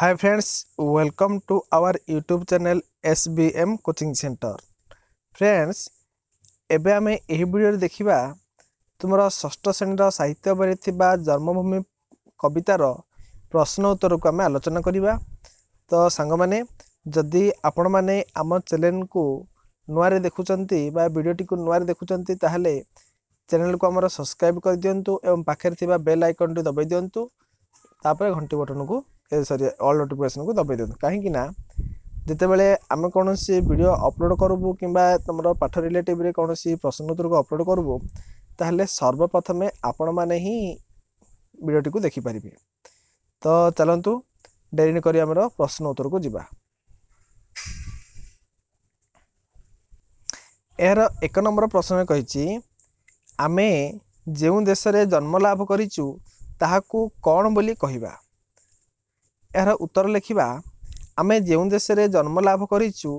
high friends welcome to our YouTube channel S B M coaching centre friends ଏବେ ଆମେ ଏହି ଭିଡ଼ିଓରେ ଦେଖିବା ତୁମର ଷଷ୍ଠ ଶ୍ରେଣୀର ସାହିତ୍ୟ ବହିରେ ଥିବା ଜନ୍ମଭୂମି କବିତାର ପ୍ରଶ୍ନ ଉତ୍ତରକୁ ଆମେ ଆଲୋଚନା କରିବା ତ ସାଙ୍ଗମାନେ ଯଦି ଆପଣମାନେ ଆମ ଚ୍ୟାନେଲ୍କୁ ନୂଆରେ ଦେଖୁଛନ୍ତି ବା ଭିଡ଼ିଓଟିକୁ ନୂଆରେ ଦେଖୁଛନ୍ତି ତାହେଲେ ଚ୍ୟାନେଲ୍କୁ ଆମର ସବସ୍କ୍ରାଇବ୍ କରିଦିଅନ୍ତୁ ଏବଂ ପାଖରେ ଥିବା ବେଲ୍ ଆଇକନ୍ଟି ଦବାଇ ଦିଅନ୍ତୁ ତାପରେ ଘଣ୍ଟି ବଟନକୁ ଏ ସରି ଅଲ୍ ନୋଟିଫିକେସନ୍କୁ ଦବାଇ ଦିଅନ୍ତୁ କାହିଁକି ନା ଯେତେବେଳେ ଆମେ କୌଣସି ଭିଡ଼ିଓ ଅପଲୋଡ଼ କରିବୁ କିମ୍ବା ତୁମର ପାଠ ରିଲେଟିଭ୍ରେ କୌଣସି ପ୍ରଶ୍ନୋତ୍ତରକୁ ଅପଲୋଡ଼ କରିବୁ ତାହେଲେ ସର୍ବପ୍ରଥମେ ଆପଣମାନେ ହିଁ ଭିଡ଼ିଓଟିକୁ ଦେଖିପାରିବେ ତ ଚାଲନ୍ତୁ ଡେରି କରି ଆମର ପ୍ରଶ୍ନ ଉତ୍ତରକୁ ଯିବା ଏହାର ଏକ ନମ୍ବର ପ୍ରଶ୍ନ କହିଛି ଆମେ ଯେଉଁ ଦେଶରେ ଜନ୍ମ ଲାଭ କରିଛୁ ତାହାକୁ କ'ଣ ବୋଲି କହିବା ଏହାର ଉତ୍ତର ଲେଖିବା ଆମେ ଯେଉଁ ଦେଶରେ ଜନ୍ମ ଲାଭ କରିଛୁ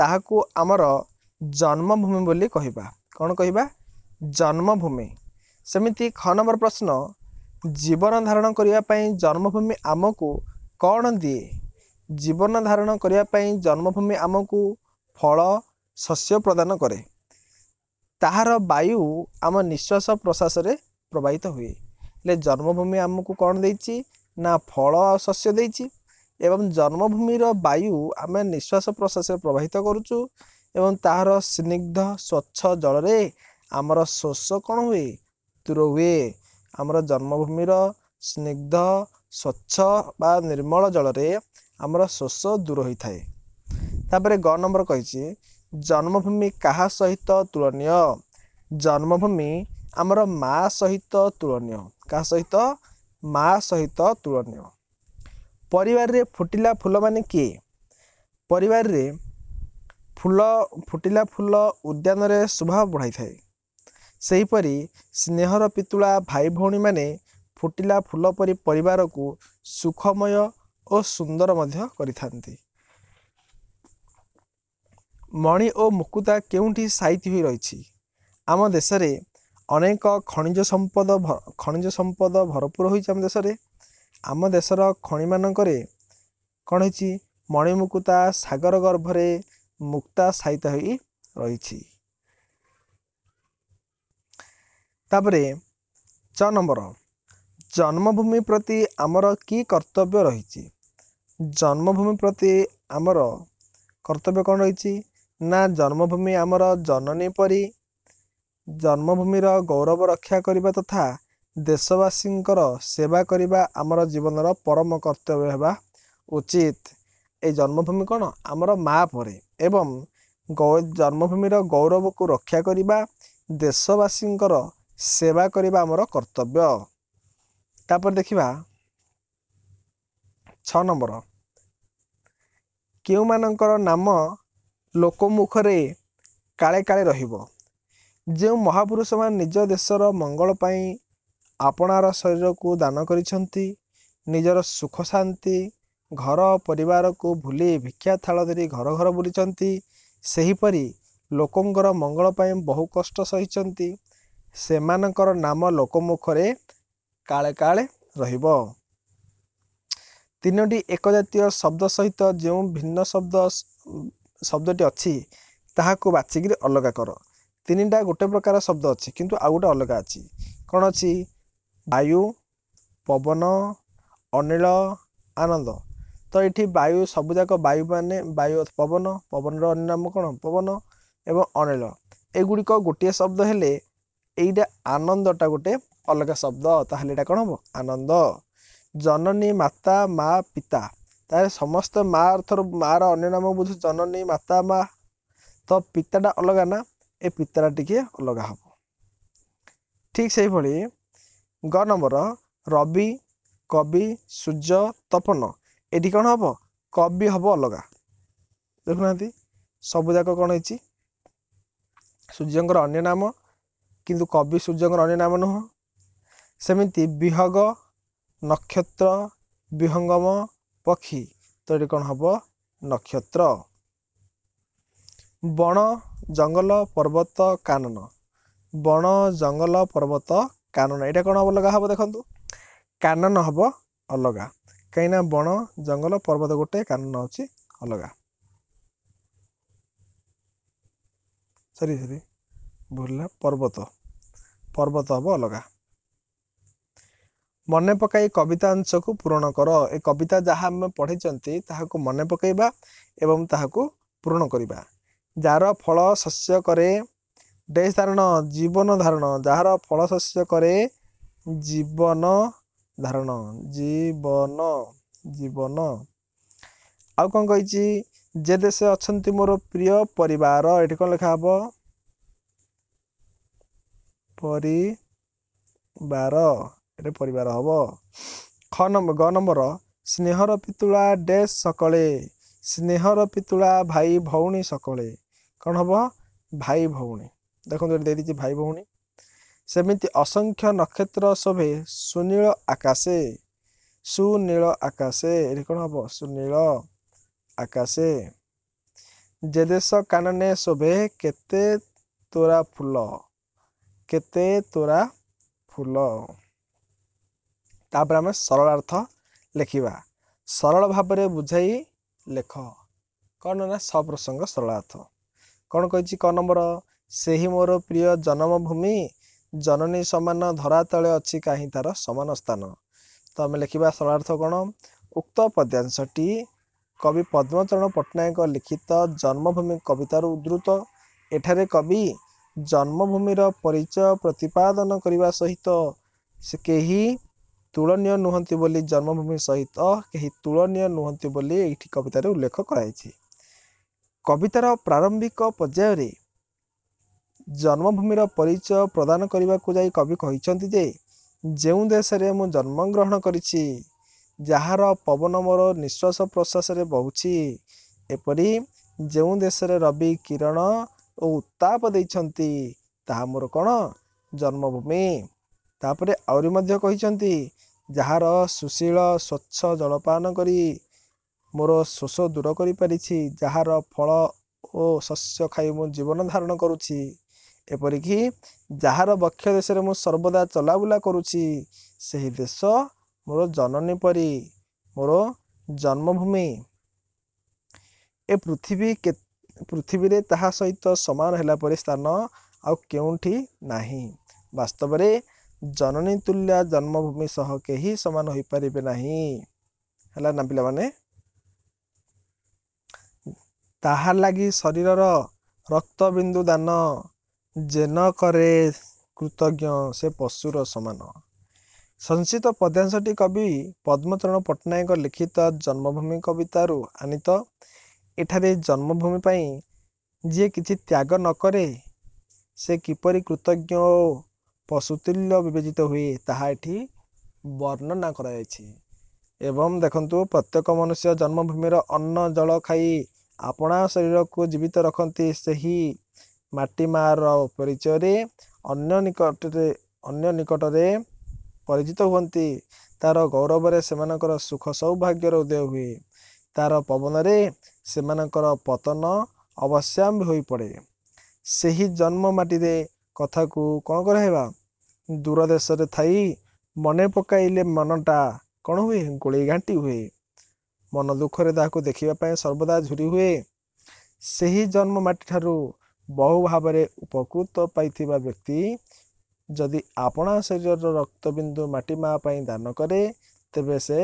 ତାହାକୁ ଆମର ଜନ୍ମଭୂମି ବୋଲି କହିବା କ'ଣ କହିବା ଜନ୍ମଭୂମି ସେମିତି ଖ ନମ୍ବର ପ୍ରଶ୍ନ ଜୀବନ ଧାରଣ କରିବା ପାଇଁ ଜନ୍ମଭୂମି ଆମକୁ କ'ଣ ଦିଏ ଜୀବନ ଧାରଣ କରିବା ପାଇଁ ଜନ୍ମଭୂମି ଆମକୁ ଫଳ ଶସ୍ୟ ପ୍ରଦାନ କରେ ତାହାର ବାୟୁ ଆମ ନିଶ୍ୱାସ ପ୍ରଶ୍ୱାସରେ ପ୍ରବାହିତ ହୁଏ ହେଲେ ଜନ୍ମଭୂମି ଆମକୁ କ'ଣ ଦେଇଛି ନା ଫଳ ଆଉ ଶସ୍ୟ ଦେଇଛି ଏବଂ ଜନ୍ମଭୂମିର ବାୟୁ ଆମେ ନିଶ୍ୱାସ ପ୍ରଶ୍ୱାସରେ ପ୍ରବାହିତ କରୁଛୁ ଏବଂ ତାହାର ସ୍ନିଗ୍ଧ ସ୍ୱଚ୍ଛ ଜଳରେ ଆମର ଶୋଷ କ'ଣ ହୁଏ ଦୂର ହୁଏ ଆମର ଜନ୍ମଭୂମିର ସ୍ନିଗ୍ଧ ସ୍ୱଚ୍ଛ ବା ନିର୍ମଳ ଜଳରେ ଆମର ଶୋଷ ଦୂର ହୋଇଥାଏ ତାପରେ ଗ ନମ୍ବର କହିଛି ଜନ୍ମଭୂମି କାହା ସହିତ ତୁଳନୀୟ ଜନ୍ମଭୂମି ଆମର ମା ସହିତ ତୁଳନୀୟ କାହା ସହିତ ମା' ସହିତ ତୁଳନୀୟ ପରିବାରରେ ଫୁଟିଲା ଫୁଲ ମାନେ କିଏ ପରିବାରରେ ଫୁଲ ଫୁଟିଲା ଫୁଲ ଉଦ୍ୟାନରେ ସ୍ୱଭାବ ବଢ଼ାଇଥାଏ ସେହିପରି ସ୍ନେହର ପିତୁଳା ଭାଇ ଭଉଣୀମାନେ ଫୁଟିଲା ଫୁଲ ପରି ପରିବାରକୁ ସୁଖମୟ ଓ ସୁନ୍ଦର ମଧ୍ୟ କରିଥାନ୍ତି ମଣି ଓ ମୁକୁତା କେଉଁଠି ସାଇତି ହୋଇ ରହିଛି ଆମ ଦେଶରେ ଅନେକ ଖଣିଜ ସମ୍ପଦ ଖଣିଜ ସମ୍ପଦ ଭରପୁର ହୋଇଛି ଆମ ଦେଶରେ ଆମ ଦେଶର ଖଣିମାନଙ୍କରେ କ'ଣ ହେଇଛି ମଣିମୁକୁତା ସାଗର ଗର୍ଭରେ ମୁକ୍ତା ସାଇତ ହୋଇ ରହିଛି ତାପରେ ଛଅ ନମ୍ବର ଜନ୍ମଭୂମି ପ୍ରତି ଆମର କି କର୍ତ୍ତବ୍ୟ ରହିଛି ଜନ୍ମଭୂମି ପ୍ରତି ଆମର କର୍ତ୍ତବ୍ୟ କ'ଣ ରହିଛି ନା ଜନ୍ମଭୂମି ଆମର ଜନନୀ ପରି ଜନ୍ମଭୂମିର ଗୌରବ ରକ୍ଷା କରିବା ତଥା ଦେଶବାସୀଙ୍କର ସେବା କରିବା ଆମର ଜୀବନର ପରମ କର୍ତ୍ତବ୍ୟ ହେବା ଉଚିତ ଏ ଜନ୍ମଭୂମି କ'ଣ ଆମର ମା ପରେ ଏବଂ ଜନ୍ମଭୂମିର ଗୌରବକୁ ରକ୍ଷା କରିବା ଦେଶବାସୀଙ୍କର ସେବା କରିବା ଆମର କର୍ତ୍ତବ୍ୟ ତାପରେ ଦେଖିବା ଛଅ ନମ୍ବର କେଉଁମାନଙ୍କର ନାମ ଲୋକମୁଖରେ କାଳେ କାଳେ ରହିବ ଯେଉଁ ମହାପୁରୁଷମାନେ ନିଜ ଦେଶର ମଙ୍ଗଳ ପାଇଁ ଆପଣାର ଶରୀରକୁ ଦାନ କରିଛନ୍ତି ନିଜର ସୁଖ ଶାନ୍ତି ଘର ପରିବାରକୁ ଭୁଲି ଭିକ୍ଷା ଥାଳ ଧରି ଘର ଘର ବୁଲିଛନ୍ତି ସେହିପରି ଲୋକଙ୍କର ମଙ୍ଗଳ ପାଇଁ ବହୁ କଷ୍ଟ ସହିଛନ୍ତି ସେମାନଙ୍କର ନାମ ଲୋକମୁଖରେ କାଳେ କାଳେ ରହିବ ତିନୋଟି ଏକଜାତୀୟ ଶବ୍ଦ ସହିତ ଯେଉଁ ଭିନ୍ନ ଶବ୍ଦ ଶବ୍ଦଟି ଅଛି ତାହାକୁ ବାଛିକିରି ଅଲଗା କର ତିନିଟା ଗୋଟେ ପ୍ରକାର ଶବ୍ଦ ଅଛି କିନ୍ତୁ ଆଉ ଗୋଟେ ଅଲଗା ଅଛି କ'ଣ ଅଛି ବାୟୁ ପବନ ଅନିଳ ଆନନ୍ଦ ତ ଏଠି ବାୟୁ ସବୁଯାକ ବାୟୁ ମାନେ ବାୟୁ ପବନ ପବନର ଅନ୍ୟ ନାମ କ'ଣ ପବନ ଏବଂ ଅନିଳ ଏଗୁଡ଼ିକ ଗୋଟିଏ ଶବ୍ଦ ହେଲେ ଏଇଟା ଆନନ୍ଦଟା ଗୋଟେ ଅଲଗା ଶବ୍ଦ ତାହେଲେ ଏଇଟା କ'ଣ ହେବ ଆନନ୍ଦ ଜନନୀ ମାତା ମା ପିତା ତାହେଲେ ସମସ୍ତେ ମା ଅର୍ଥରୁ ମା'ର ଅନ୍ୟ ନାମ ବୁଝୁ ଜନନୀ ମାତା ମା ତ ପିତାଟା ଅଲଗା ନା ଏ ପିତାରା ଟିକିଏ ଅଲଗା ହେବ ଠିକ୍ ସେହିଭଳି ଗ ନମ୍ବର ରବି କବି ସୂର୍ଯ୍ୟ ତପନ ଏଠି କ'ଣ ହେବ କବି ହେବ ଅଲଗା ଦେଖୁନାହାନ୍ତି ସବୁଯାକ କ'ଣ ହେଇଛି ସୂର୍ଯ୍ୟଙ୍କର ଅନ୍ୟ ନାମ କିନ୍ତୁ କବି ସୂର୍ଯ୍ୟଙ୍କର ଅନ୍ୟ ନାମ ନୁହଁ ସେମିତି ବିହଗ ନକ୍ଷତ୍ର ବିହଙ୍ଗମ ପକ୍ଷୀ ତ ଏଠି କ'ଣ ହେବ ନକ୍ଷତ୍ର ବଣ ଜଙ୍ଗଲ ପର୍ବତ କାନନ ବଣ ଜଙ୍ଗଲ ପର୍ବତ କାନନ ଏଇଟା କ'ଣ ଅଲଗା ହେବ ଦେଖନ୍ତୁ କାନନ ହେବ ଅଲଗା କାହିଁକିନା ବଣ ଜଙ୍ଗଲ ପର୍ବତ ଗୋଟେ କାନନ ଅଛି ଅଲଗା ସରି ସରି ଭୁଲିଲା ପର୍ବତ ପର୍ବତ ହେବ ଅଲଗା ମନେ ପକାଇ କବିତା ଅଂଶକୁ ପୂରଣ କର ଏ କବିତା ଯାହା ଆମେ ପଢ଼ିଛନ୍ତି ତାହାକୁ ମନେ ପକାଇବା ଏବଂ ତାହାକୁ ପୂରଣ କରିବା ଯାହାର ଫଳ ଶସ୍ୟ କରେ ଡେସ୍ ଧାରଣ ଜୀବନ ଧାରଣ ଯାହାର ଫଳ ଶସ୍ୟ କରେ ଜୀବନ ଧାରଣ ଜୀବନ ଜୀବନ ଆଉ କ'ଣ କହିଛି ଯେ ଦେଶ ଅଛନ୍ତି ମୋର ପ୍ରିୟ ପରିବାର ଏଠି କ'ଣ ଲେଖା ହେବ ପରିବାର ଏଠି ପରିବାର ହେବ ଖ ନମ୍ବର ଗ ନମ୍ବର ସ୍ନେହର ପିତୁଳା ଡେସ୍ ସକାଳେ ସ୍ନେହର ପିତୁଳା ଭାଇ ଭଉଣୀ ସକାଳେ କ'ଣ ହେବ ଭାଇ ଭଉଣୀ ଦେଖନ୍ତୁ ଏଠି ଦେଇଦେଇଛି ଭାଇ ଭଉଣୀ ସେମିତି ଅସଂଖ୍ୟ ନକ୍ଷତ୍ର ସଭେ ସୁନୀଳ ଆକାଶେ ସୁନୀଳ ଆକାଶେ ଏଠି କ'ଣ ହେବ ସୁନୀଳ ଆକାଶେ ଯେ ଦେଶ କାନନେ ଶୋଭେ କେତେ ତୋରା ଫୁଲ କେତେ ତୋରା ଫୁଲ ତାପରେ ଆମେ ସରଳାର୍ଥ ଲେଖିବା ସରଳ ଭାବରେ ବୁଝାଇ ଲେଖ କ'ଣ ନା ସପ୍ରସଙ୍ଗ ସରଳାର୍ଥ କ'ଣ କହିଛି କ ନମ୍ବର ସେହି ମୋର ପ୍ରିୟ ଜନ୍ମଭୂମି ଜନନୀ ସମାନ ଧରାତଳେ ଅଛି କାହିଁ ତା'ର ସମାନ ସ୍ଥାନ ତ ଆମେ ଲେଖିବା ସରଳାର୍ଥ କ'ଣ ଉକ୍ତ ପଦ୍ୟାଂଶଟି କବି ପଦ୍ମଚରଣ ପଟ୍ଟନାୟକ ଲିଖିତ ଜନ୍ମଭୂମି କବିତାରୁ ଉଦ୍ଧୃତ ଏଠାରେ କବି ଜନ୍ମଭୂମିର ପରିଚୟ ପ୍ରତିପାଦନ କରିବା ସହିତ ସେ କେହି ତୁଳନୀୟ ନୁହନ୍ତି ବୋଲି ଜନ୍ମଭୂମି ସହିତ କେହି ତୁଳନୀୟ ନୁହନ୍ତି ବୋଲି ଏଇଠି କବିତାରେ ଉଲ୍ଲେଖ କରାଯାଇଛି କବିତାର ପ୍ରାରମ୍ଭିକ ପର୍ଯ୍ୟାୟରେ ଜନ୍ମଭୂମିର ପରିଚୟ ପ୍ରଦାନ କରିବାକୁ ଯାଇ କବି କହିଛନ୍ତି ଯେ ଯେଉଁ ଦେଶରେ ମୁଁ ଜନ୍ମଗ୍ରହଣ କରିଛି ଯାହାର ପବନ ମୋର ନିଶ୍ୱାସ ପ୍ରଶ୍ୱାସରେ ବହୁଛି ଏପରି ଯେଉଁ ଦେଶରେ ରବି କିରଣ ଓ ଉତ୍ତାପ ଦେଇଛନ୍ତି ତାହା ମୋର କ'ଣ ଜନ୍ମଭୂମି ତାପରେ ଆହୁରି ମଧ୍ୟ କହିଛନ୍ତି ଯାହାର ସୁଶୀଳ ସ୍ୱଚ୍ଛ ଜଳପାନ କରି ମୋର ଶୋଷ ଦୂର କରିପାରିଛି ଯାହାର ଫଳ ଓ ଶସ୍ୟ ଖାଇ ମୁଁ ଜୀବନ ଧାରଣ କରୁଛି ଏପରିକି ଯାହାର ବକ୍ଷ ଦେଶରେ ମୁଁ ସର୍ବଦା ଚଲାବୁଲା କରୁଛି ସେହି ଦେଶ ମୋର ଜନନୀ ପରି ମୋର ଜନ୍ମଭୂମି ଏ ପୃଥିବୀ କେ ପୃଥିବୀରେ ତାହା ସହିତ ସମାନ ହେଲା ପରି ସ୍ଥାନ ଆଉ କେଉଁଠି ନାହିଁ ବାସ୍ତବରେ ଜନନୀ ତୁଲ୍ୟା ଜନ୍ମଭୂମି ସହ କେହି ସମାନ ହୋଇପାରିବେ ନାହିଁ ହେଲା ନା ପିଲାମାନେ ତାହା ଲାଗି ଶରୀରର ରକ୍ତବିନ୍ଦୁ ଦାନ ଯେନ କରେ କୃତଜ୍ଞ ସେ ପଶୁର ସମାନ ସଂସିତ ପଦ୍ୟାଂଶଟି କବି ପଦ୍ମଚରଣ ପଟ୍ଟନାୟକ ଲିଖିତ ଜନ୍ମଭୂମି କବିତାରୁ ଆନିତ ଏଠାରେ ଜନ୍ମଭୂମି ପାଇଁ ଯିଏ କିଛି ତ୍ୟାଗ ନ କରେ ସେ କିପରି କୃତଜ୍ଞ ଓ ପଶୁତୁଲ୍ୟ ବିବେଚିତ ହୁଏ ତାହା ଏଠି ବର୍ଣ୍ଣନା କରାଯାଇଛି ଏବଂ ଦେଖନ୍ତୁ ପ୍ରତ୍ୟେକ ମନୁଷ୍ୟ ଜନ୍ମଭୂମିର ଅନ୍ନ ଜଳ ଖାଇ ଆପଣା ଶରୀରକୁ ଜୀବିତ ରଖନ୍ତି ସେହି ମାଟି ମାର ପରିଚୟରେ ଅନ୍ୟ ନିକଟରେ ଅନ୍ୟ ନିକଟରେ ପରିଚିତ ହୁଅନ୍ତି ତା'ର ଗୌରବରେ ସେମାନଙ୍କର ସୁଖ ସୌଭାଗ୍ୟର ଉଦୟ ହୁଏ ତା'ର ପବନରେ ସେମାନଙ୍କର ପତନ ଅବଶ୍ୟାମ୍ ହୋଇପଡ଼େ ସେହି ଜନ୍ମ ମାଟିରେ କଥାକୁ କ'ଣ କରାହେବା ଦୂର ଦେଶରେ ଥାଇ ମନେ ପକାଇଲେ ମନଟା କ'ଣ ହୁଏ ଗୋଳେଇ ଘାଣ୍ଟି ହୁଏ ମନ ଦୁଃଖରେ ତାହାକୁ ଦେଖିବା ପାଇଁ ସର୍ବଦା ଝୁରି ହୁଏ ସେହି ଜନ୍ମ ମାଟିଠାରୁ ବହୁ ଭାବରେ ଉପକୃତ ପାଇଥିବା ବ୍ୟକ୍ତି ଯଦି ଆପଣା ଶରୀରର ରକ୍ତବିନ୍ଦୁ ମାଟି ମା ପାଇଁ ଦାନ କରେ ତେବେ ସେ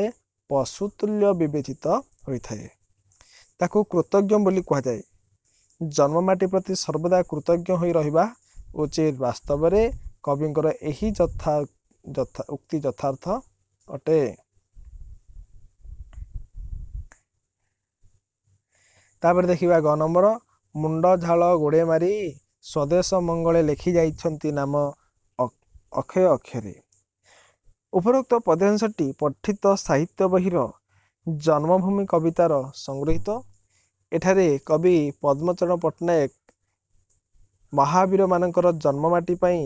ପଶୁତୁଲ୍ୟ ବିବେଚିତ ହୋଇଥାଏ ତାକୁ କୃତଜ୍ଞ ବୋଲି କୁହାଯାଏ ଜନ୍ମ ମାଟି ପ୍ରତି ସର୍ବଦା କୃତଜ୍ଞ ହୋଇ ରହିବା ଉଚିତ ବାସ୍ତବରେ କବିଙ୍କର ଏହି ଯଥା ଯଥା ଉକ୍ତି ଯଥାର୍ଥ ଅଟେ ତାପରେ ଦେଖିବା ଗ ନମ୍ବର ମୁଣ୍ଡ ଝାଳ ଗୋଡ଼େ ମାରି ସ୍ୱଦେଶ ମଙ୍ଗଳେ ଲେଖି ଯାଇଛନ୍ତି ନାମ ଅକ୍ଷୟ ଅକ୍ଷରେ ଉପରୋକ୍ତ ପଦ୍ୟାଂଶଟି ପଠିତ ସାହିତ୍ୟ ବହିର ଜନ୍ମଭୂମି କବିତାର ସଂଗୃହୀତ ଏଠାରେ କବି ପଦ୍ମଚରଣ ପଟ୍ଟନାୟକ ମହାବୀରମାନଙ୍କର ଜନ୍ମମାଟି ପାଇଁ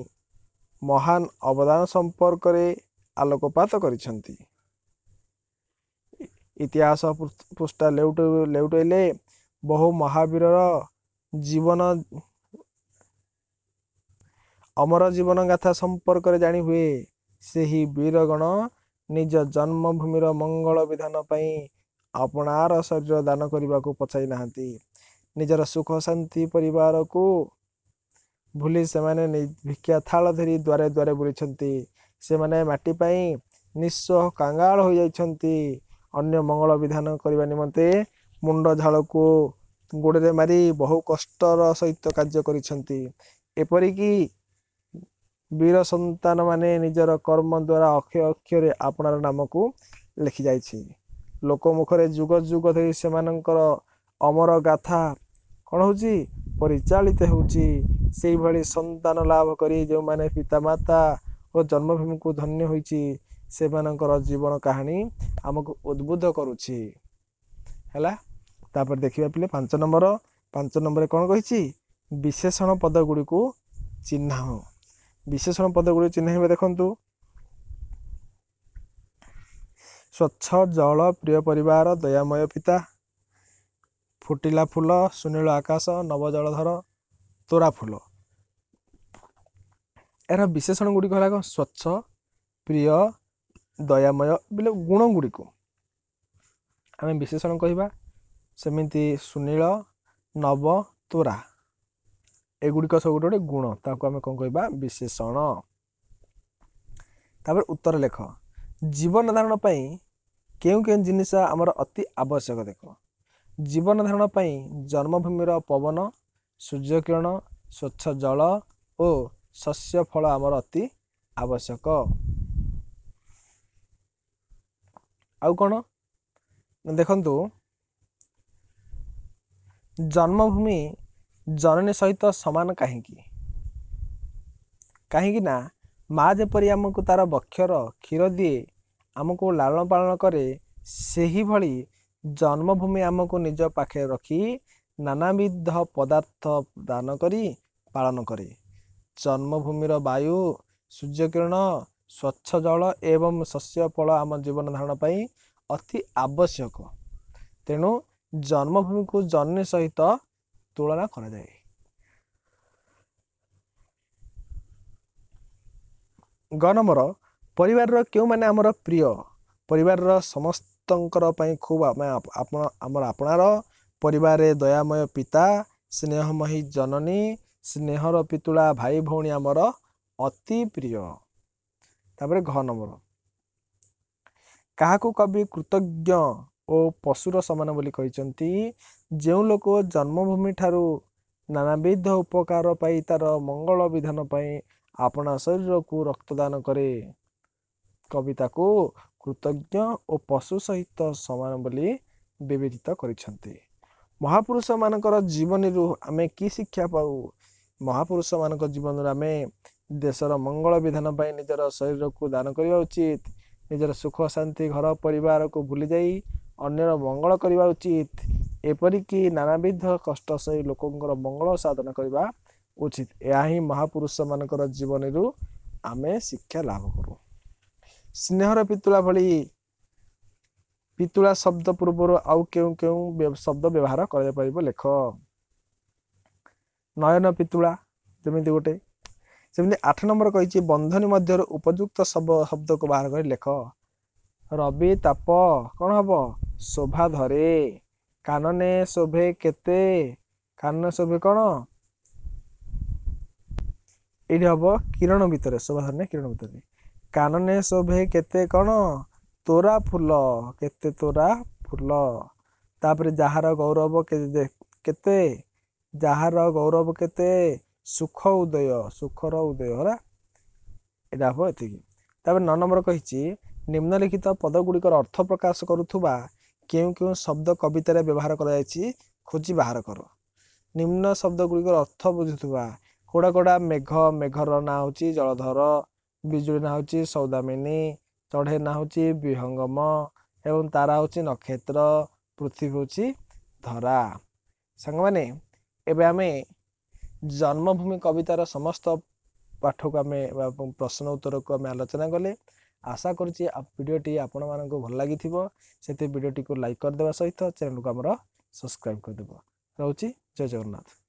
ମହାନ ଅବଦାନ ସମ୍ପର୍କରେ ଆଲୋକପାତ କରିଛନ୍ତି ଇତିହାସ ପୃଷ୍ଠା ଲେଉଟ ଲେଉଟାଇଲେ ବହୁ ମହାବୀରର ଜୀବନ ଅମର ଜୀବନ ଗାଥା ସମ୍ପର୍କରେ ଜାଣି ହୁଏ ସେହି ବୀରଗଣ ନିଜ ଜନ୍ମଭୂମିର ମଙ୍ଗଳ ବିଧାନ ପାଇଁ ଆପଣାର ଶରୀର ଦାନ କରିବାକୁ ପଛାଇ ନାହାନ୍ତି ନିଜର ସୁଖ ଶାନ୍ତି ପରିବାରକୁ ଭୁଲି ସେମାନେ ଭିକ୍ଷା ଥାଳ ଧରି ଦୁଆରେ ଦୁଆରେ ବୁଲିଛନ୍ତି ସେମାନେ ମାଟି ପାଇଁ ନିଶ୍ୱ କାଙ୍ଗାଳ ହୋଇଯାଇଛନ୍ତି ଅନ୍ୟ ମଙ୍ଗଳ ବିଧାନ କରିବା ନିମନ୍ତେ ମୁଣ୍ଡ ଝାଳକୁ ଗୋଡ଼ରେ ମାରି ବହୁ କଷ୍ଟର ସହିତ କାର୍ଯ୍ୟ କରିଛନ୍ତି ଏପରିକି ବୀର ସନ୍ତାନମାନେ ନିଜର କର୍ମ ଦ୍ୱାରା ଅକ୍ଷୟ ଅକ୍ଷରେ ଆପଣାର ନାମକୁ ଲେଖିଯାଇଛି ଲୋକ ମୁଖରେ ଯୁଗ ଯୁଗ ଧରି ସେମାନଙ୍କର ଅମର ଗାଥା କ'ଣ ହେଉଛି ପରିଚାଳିତ ହେଉଛି ସେଇଭଳି ସନ୍ତାନ ଲାଭ କରି ଯେଉଁମାନେ ପିତାମାତା ଓ ଜନ୍ମଭୂମିକୁ ଧନ୍ୟ ହୋଇଛି ସେମାନଙ୍କର ଜୀବନ କାହାଣୀ ଆମକୁ ଉଦ୍ବୁଦ୍ଧ କରୁଛି ହେଲା ତାପରେ ଦେଖିବା ପିଲେ ପାଞ୍ଚ ନମ୍ବର ପାଞ୍ଚ ନମ୍ବରରେ କ'ଣ କହିଛି ବିଶେଷଣ ପଦ ଗୁଡ଼ିକୁ ଚିହ୍ନା ହଉ ବିଶେଷଣ ପଦ ଗୁଡ଼ିକୁ ଚିହ୍ନାଇବା ଦେଖନ୍ତୁ ସ୍ୱଚ୍ଛ ଜଳ ପ୍ରିୟ ପରିବାର ଦୟାମୟ ପିତା ଫୁଟିଲା ଫୁଲ ସୁନୀଳ ଆକାଶ ନବ ଜଳଧର ତୋରା ଫୁଲ ଏହାର ବିଶେଷଣ ଗୁଡ଼ିକ ହେଲା କ'ଣ ସ୍ୱଚ୍ଛ ପ୍ରିୟ ଦୟାମୟ ବୋଲେ ଗୁଣ ଗୁଡ଼ିକୁ ଆମେ ବିଶେଷଣ କହିବା ସେମିତି ସୁନୀଳ ନବ ତୋରା ଏଗୁଡ଼ିକ ସବୁ ଗୋଟେ ଗୋଟେ ଗୁଣ ତାକୁ ଆମେ କ'ଣ କହିବା ବିଶେଷଣ ତାପରେ ଉତ୍ତର ଲେଖ ଜୀବନ ଧାରଣ ପାଇଁ କେଉଁ କେଉଁ ଜିନିଷ ଆମର ଅତି ଆବଶ୍ୟକ ଦେଖ ଜୀବନ ଧାରଣ ପାଇଁ ଜନ୍ମଭୂମିର ପବନ ସୂର୍ଯ୍ୟକିରଣ ସ୍ୱଚ୍ଛ ଜଳ ଓ ଶସ୍ୟ ଫଳ ଆମର ଅତି ଆବଶ୍ୟକ ଆଉ କ'ଣ ଦେଖନ୍ତୁ ଜନ୍ମଭୂମି ଜନନୀ ସହିତ ସମାନ କାହିଁକି କାହିଁକି ନା ମା ଯେପରି ଆମକୁ ତାର ବକ୍ଷର କ୍ଷୀର ଦିଏ ଆମକୁ ଲାଳନ ପାଳନ କରେ ସେହିଭଳି ଜନ୍ମଭୂମି ଆମକୁ ନିଜ ପାଖରେ ରଖି ନାନାବିଧ ପଦାର୍ଥ ଦାନ କରି ପାଳନ କରେ ଜନ୍ମଭୂମିର ବାୟୁ ସୂର୍ଯ୍ୟକିରଣ ସ୍ୱଚ୍ଛ ଜଳ ଏବଂ ଶସ୍ୟ ଫଳ ଆମ ଜୀବନ ଧାରଣ ପାଇଁ ଅତି ଆବଶ୍ୟକ ତେଣୁ ଜନ୍ମଭୂମିକୁ ଜହ୍ନି ସହିତ ତୁଳନା କରାଯାଏ ଗ ନମ୍ବର ପରିବାରର କେଉଁମାନେ ଆମର ପ୍ରିୟ ପରିବାରର ସମସ୍ତଙ୍କର ପାଇଁ ଖୁବ୍ ଆପଣ ଆମର ଆପଣାର ପରିବାରରେ ଦୟାମୟ ପିତା ସ୍ନେହମୟୀ ଜନନୀ ସ୍ନେହର ପିତୁଳା ଭାଇ ଭଉଣୀ ଆମର ଅତି ପ୍ରିୟ ତାପରେ ଘ ନମ୍ବର କାହାକୁ କବି କୃତଜ୍ଞ ଓ ପଶୁର ସମାନ ବୋଲି କହିଛନ୍ତି ଯେଉଁ ଲୋକ ଜନ୍ମଭୂମି ଠାରୁ ନାନାବିଧ ଉପକାର ପାଇ ତା'ର ମଙ୍ଗଳ ବିଧାନ ପାଇଁ ଆପଣା ଶରୀରକୁ ରକ୍ତଦାନ କରେ କବିତାକୁ କୃତଜ୍ଞ ଓ ପଶୁ ସହିତ ସମାନ ବୋଲି ବିବେଚିତ କରିଛନ୍ତି ମହାପୁରୁଷ ମାନଙ୍କର ଜୀବନୀରୁ ଆମେ କି ଶିକ୍ଷା ପାଉ ମହାପୁରୁଷ ମାନଙ୍କ ଜୀବନରୁ ଆମେ ଦେଶର ମଙ୍ଗଳ ବିଧାନ ପାଇଁ ନିଜର ଶରୀରକୁ ଦାନ କରିବା ଉଚିତ ନିଜର ସୁଖ ଶାନ୍ତି ଘର ପରିବାରକୁ ଭୁଲି ଯାଇ ଅନ୍ୟର ମଙ୍ଗଳ କରିବା ଉଚିତ ଏପରିକି ନାନାବିଧ କଷ୍ଟ ସହି ଲୋକଙ୍କର ମଙ୍ଗଳ ସାଧନ କରିବା ଉଚିତ ଏହା ହିଁ ମହାପୁରୁଷ ମାନଙ୍କର ଜୀବନୀରୁ ଆମେ ଶିକ୍ଷା ଲାଭ କରୁ ସ୍ନେହର ପିତୁଳା ଭଳି ପିତୁଳା ଶବ୍ଦ ପୂର୍ବରୁ ଆଉ କେଉଁ କେଉଁ ଶବ୍ଦ ବ୍ୟବହାର କରାଯାଇପାରିବ ଲେଖ ନୟନ ପିତୁଳା ଯେମିତି ଗୋଟେ ସେମିତି ଆଠ ନମ୍ବର କହିଛି ବନ୍ଧନୀ ମଧ୍ୟରୁ ଉପଯୁକ୍ତ ଶବ୍ଦକୁ ବାହାର କରି ଲେଖ ରବି ତାପ କ'ଣ ହବ ଶୋଭା ଧରେ କାନନେ ଶୋଭେ କେତେ କାନନେ ଶୋଭେ କ'ଣ ଏଇଠି ହବ କିରଣ ଭିତରେ ଶୋଭା ଧରେ କିରଣ ଭିତରେ କାନନେ ଶୋଭେ କେତେ କ'ଣ ତୋରା ଫୁଲ କେତେ ତୋରା ଫୁଲ ତାପରେ ଯାହାର ଗୌରବ କେତେ ଯାହାର ଗୌରବ କେତେ ସୁଖ ଉଦୟ ସୁଖର ଉଦୟ ହେଲା ଏଇଟା ହବ ଏତିକି ତାପରେ ନଅ ନମ୍ବର କହିଛି ନିମ୍ନଲିଖିତ ପଦ ଗୁଡ଼ିକର ଅର୍ଥ ପ୍ରକାଶ କରୁଥିବା କେଉଁ କେଉଁ ଶବ୍ଦ କବିତାରେ ବ୍ୟବହାର କରାଯାଇଛି ଖୋଜି ବାହାର କର ନିମ୍ନ ଶବ୍ଦ ଗୁଡ଼ିକର ଅର୍ଥ ବୁଝୁଥିବା କୋଡ଼ା କୋଡ଼ା ମେଘ ମେଘର ନାଁ ହେଉଛି ଜଳଧର ବିଜୁଳି ନାଁ ହେଉଛି ସୌଦାମିନୀ ଚଢ଼େଇ ନାଁ ହେଉଛି ବିହଙ୍ଗମ ଏବଂ ତାରା ହେଉଛି ନକ୍ଷତ୍ର ପୃଥିବୀ ହେଉଛି ଧରା ସାଙ୍ଗମାନେ ଏବେ ଆମେ ଜନ୍ମଭୂମି କବିତାର ସମସ୍ତ ପାଠକୁ ଆମେ ପ୍ରଶ୍ନ ଉତ୍ତରକୁ ଆମେ ଆଲୋଚନା କଲେ ଆଶା କରୁଛି ଭିଡ଼ିଓଟି ଆପଣମାନଙ୍କୁ ଭଲ ଲାଗିଥିବ ସେଥିପାଇଁ ଭିଡ଼ିଓଟିକୁ ଲାଇକ୍ କରିଦେବା ସହିତ ଚ୍ୟାନେଲକୁ ଆମର ସବସ୍କ୍ରାଇବ୍ କରିଦେବ ରହୁଛି ଜୟ ଜଗନ୍ନାଥ